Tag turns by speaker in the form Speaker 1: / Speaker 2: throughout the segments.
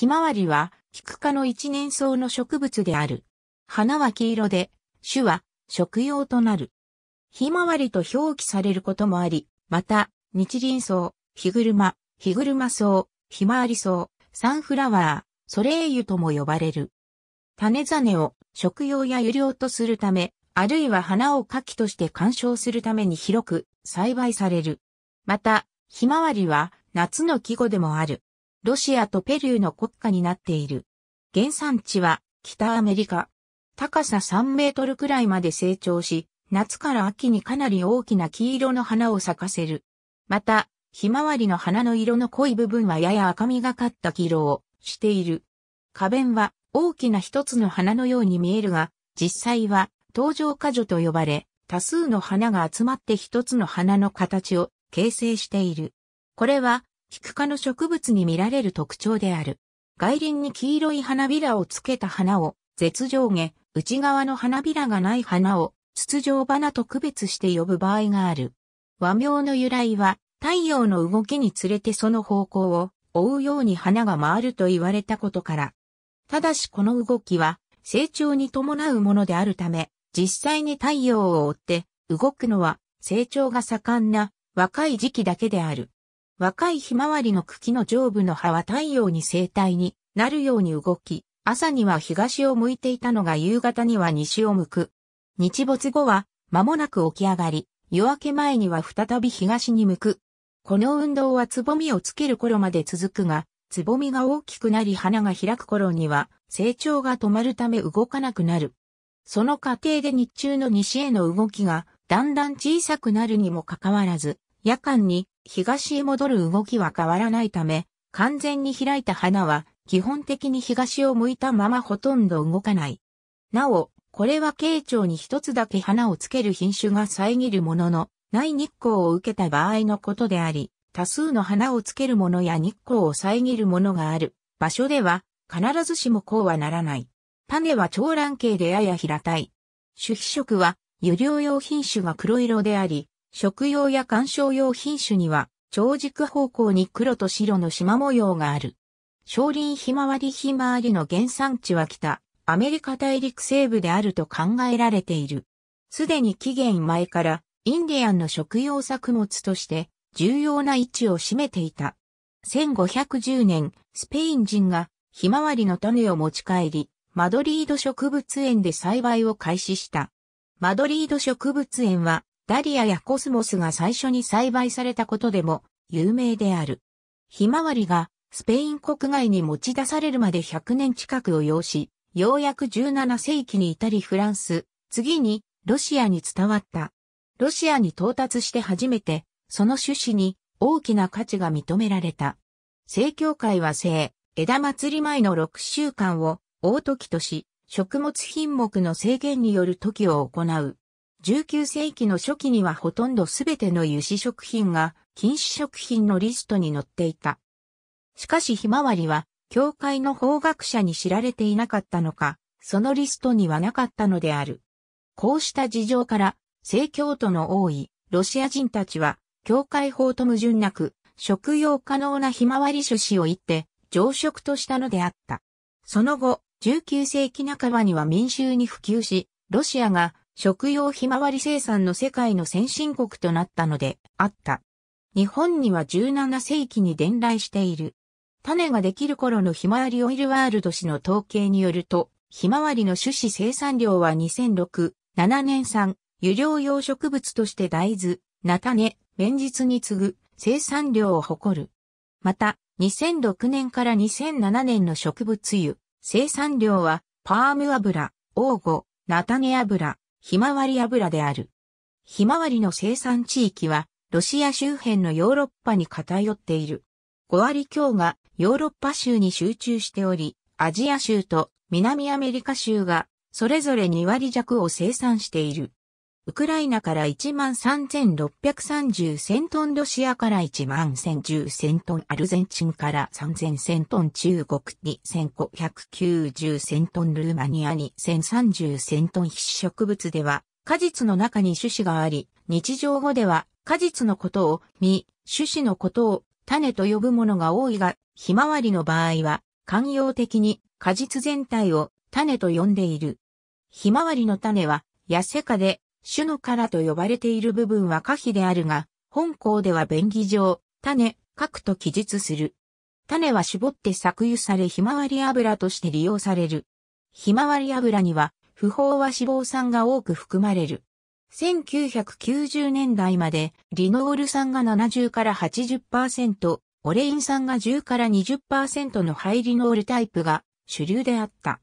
Speaker 1: ひまわりは、キク科の一年草の植物である。花は黄色で、種は食用となる。ひまわりと表記されることもあり、また、日輪草、ヒ車、ル車、草、ひまわり草、サンフラワー、ソレイユとも呼ばれる。種種を食用や油料とするため、あるいは花を花器として鑑賞するために広く栽培される。また、ひまわりは夏の季語でもある。ロシアとペルーの国家になっている。原産地は北アメリカ。高さ3メートルくらいまで成長し、夏から秋にかなり大きな黄色の花を咲かせる。また、ひまわりの花の色の濃い部分はやや赤みがかった黄色をしている。花弁は大きな一つの花のように見えるが、実際は登場花女と呼ばれ、多数の花が集まって一つの花の形を形成している。これはキク科の植物に見られる特徴である。外輪に黄色い花びらをつけた花を、絶上下、内側の花びらがない花を、筒状花と区別して呼ぶ場合がある。和名の由来は、太陽の動きにつれてその方向を追うように花が回ると言われたことから。ただしこの動きは、成長に伴うものであるため、実際に太陽を追って動くのは成長が盛んな若い時期だけである。若いひまわりの茎の上部の葉は太陽に生体になるように動き、朝には東を向いていたのが夕方には西を向く。日没後は間もなく起き上がり、夜明け前には再び東に向く。この運動はつぼみをつける頃まで続くが、つぼみが大きくなり花が開く頃には成長が止まるため動かなくなる。その過程で日中の西への動きがだんだん小さくなるにもかかわらず、夜間に東へ戻る動きは変わらないため、完全に開いた花は基本的に東を向いたままほとんど動かない。なお、これは慶長に一つだけ花をつける品種が遮るものの、ない日光を受けた場合のことであり、多数の花をつけるものや日光を遮るものがある場所では、必ずしもこうはならない。種は長卵形でやや平たい。種皮色は、油量用品種が黒色であり、食用や観賞用品種には、長軸方向に黒と白の縞模様がある。少林ひまわりひまわりの原産地は北、アメリカ大陸西部であると考えられている。すでに紀元前から、インディアンの食用作物として、重要な位置を占めていた。1510年、スペイン人が、ひまわりの種を持ち帰り、マドリード植物園で栽培を開始した。マドリード植物園は、ダリアやコスモスが最初に栽培されたことでも有名である。ひまわりがスペイン国外に持ち出されるまで100年近くを要し、ようやく17世紀に至りフランス、次にロシアに伝わった。ロシアに到達して初めて、その種子に大きな価値が認められた。正教会は聖、枝祭り前の6週間を大時とし、食物品目の制限による時を行う。19世紀の初期にはほとんどすべての油脂食品が禁止食品のリストに載っていた。しかしひまわりは、教会の法学者に知られていなかったのか、そのリストにはなかったのである。こうした事情から、正教徒の多いロシア人たちは、教会法と矛盾なく、食用可能なひまわり種子を言って、常食としたのであった。その後、19世紀半ばには民衆に普及し、ロシアが食用ひまわり生産の世界の先進国となったのであった。日本には17世紀に伝来している。種ができる頃のひまわりオイルワールド氏の統計によると、ひまわりの種子生産量は2006、7年産、油量用植物として大豆、菜種、綿実に次ぐ生産量を誇る。また、2006年から2007年の植物油、生産量は、パーム油、黄ゴ、菜種油、ひまわり油である。ひまわりの生産地域は、ロシア周辺のヨーロッパに偏っている。5割強がヨーロッパ州に集中しており、アジア州と南アメリカ州がそれぞれ2割弱を生産している。ウクライナから1万3630千トン、ロシアから1万1010千トン、アルゼンチンから3000千トン、中国に1 5 9 0千トン、ルーマニアに1030千トン、必植物では、果実の中に種子があり、日常語では果実のことを実、種子のことを種と呼ぶものが多いが、ひまわりの場合は、慣用的に果実全体を種と呼んでいる。ひまわりの種は、痩せかで種の殻と呼ばれている部分は可否であるが、本校では便宜上、種、核と記述する。種は絞って搾油されひまわり油として利用される。ひまわり油には、不飽和脂肪酸が多く含まれる。1990年代まで、リノール酸が70から80%、オレイン酸が10から20%のハイリノールタイプが主流であった。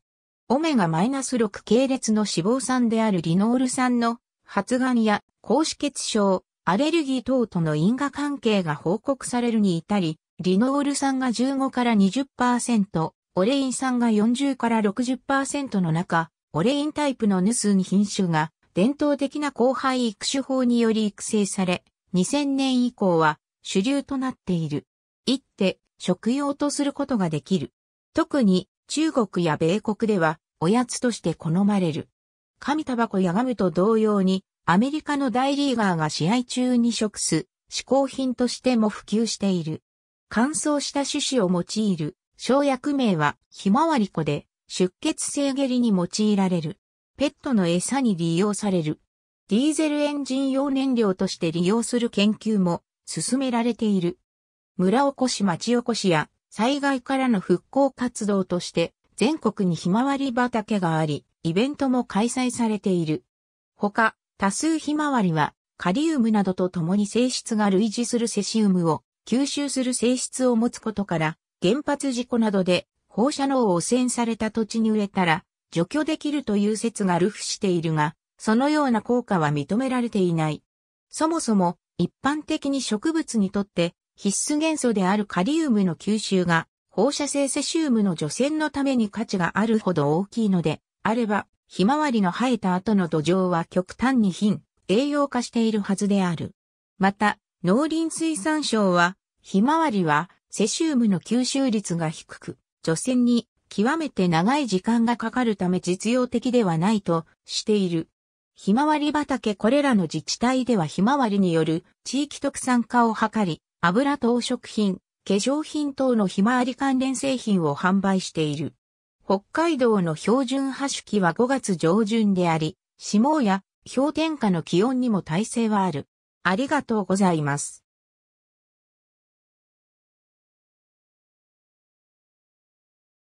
Speaker 1: オメガ -6 系列の脂肪酸であるリノール酸の発がんや、高脂血症、アレルギー等との因果関係が報告されるに至り、リノール酸が15から20%、オレイン酸が40から60%の中、オレインタイプのヌスン品種が伝統的な後輩育種法により育成され、2000年以降は主流となっている。一手、食用とすることができる。特に中国や米国ではおやつとして好まれる。紙タバコやガムと同様に、アメリカの大リーガーが試合中に食す、嗜好品としても普及している。乾燥した種子を用いる、生薬名はひまわり粉で、出血性下痢に用いられる。ペットの餌に利用される。ディーゼルエンジン用燃料として利用する研究も進められている。村おこし町おこしや災害からの復興活動として全国にひまわり畑があり、イベントも開催されている。ほか、多数ひまわりは、カリウムなどと共に性質が類似するセシウムを吸収する性質を持つことから、原発事故などで放射能を汚染された土地に植えたら除去できるという説が流布しているが、そのような効果は認められていない。そもそも一般的に植物にとって必須元素であるカリウムの吸収が放射性セシウムの除染のために価値があるほど大きいので、あれば、ひまわりの生えた後の土壌は極端に貧、栄養化しているはずである。また、農林水産省は、ひまわりはセシウムの吸収率が低く、除染に極めて長い時間がかかるため実用的ではないとしている。ひまわり畑これらの自治体ではひまわりによる地域特産化を図り、油等食品、化粧品等のひまわり関連製品を販売している。北海道の標準波種期は5月上旬であり、霜や氷点下の気温にも耐性はある。ありがとうございます。